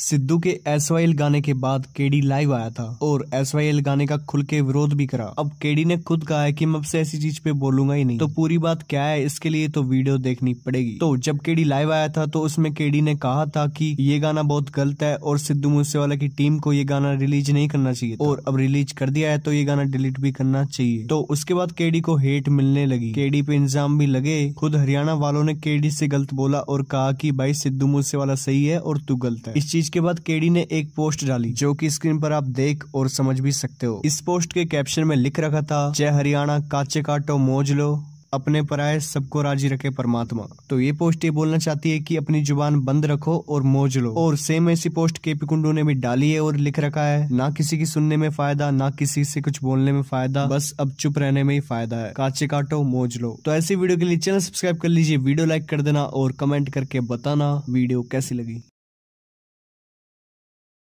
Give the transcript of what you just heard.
सिद्धू के एस गाने के बाद केडी लाइव आया था और एस गाने का खुल के विरोध भी करा अब केडी ने खुद कहा है कि मैं से ऐसी चीज पे बोलूंगा ही नहीं तो पूरी बात क्या है इसके लिए तो वीडियो देखनी पड़ेगी तो जब केडी लाइव आया था तो उसमें केडी ने कहा था कि ये गाना बहुत गलत है और सिद्धू मूसेवाला की टीम को ये गाना रिलीज नहीं करना चाहिए और अब रिलीज कर दिया है तो ये गाना डिलीट भी करना चाहिए तो उसके बाद केडी को हेट मिलने लगी केडी पे इंजाम भी लगे खुद हरियाणा वालों ने केडी से गलत बोला और कहा की भाई सिद्धू मूसेवाला सही है और तू गलत है इस चीज इसके बाद केडी ने एक पोस्ट डाली जो कि स्क्रीन पर आप देख और समझ भी सकते हो इस पोस्ट के कैप्शन में लिख रखा था जय हरियाणा काचे काटो मोज लो अपने पराये सबको राजी रखे परमात्मा तो ये पोस्ट ये बोलना चाहती है कि अपनी जुबान बंद रखो और मोज लो और सेम ऐसी पोस्ट केपी कुंडू ने भी डाली है और लिख रखा है ना किसी की सुनने में फायदा ना किसी से कुछ बोलने में फायदा बस अब चुप रहने में ही फायदा है काचे काटो मोज लो तो ऐसी वीडियो के लिए चैनल सब्सक्राइब कर लीजिए वीडियो लाइक कर देना और कमेंट करके बताना वीडियो कैसी लगी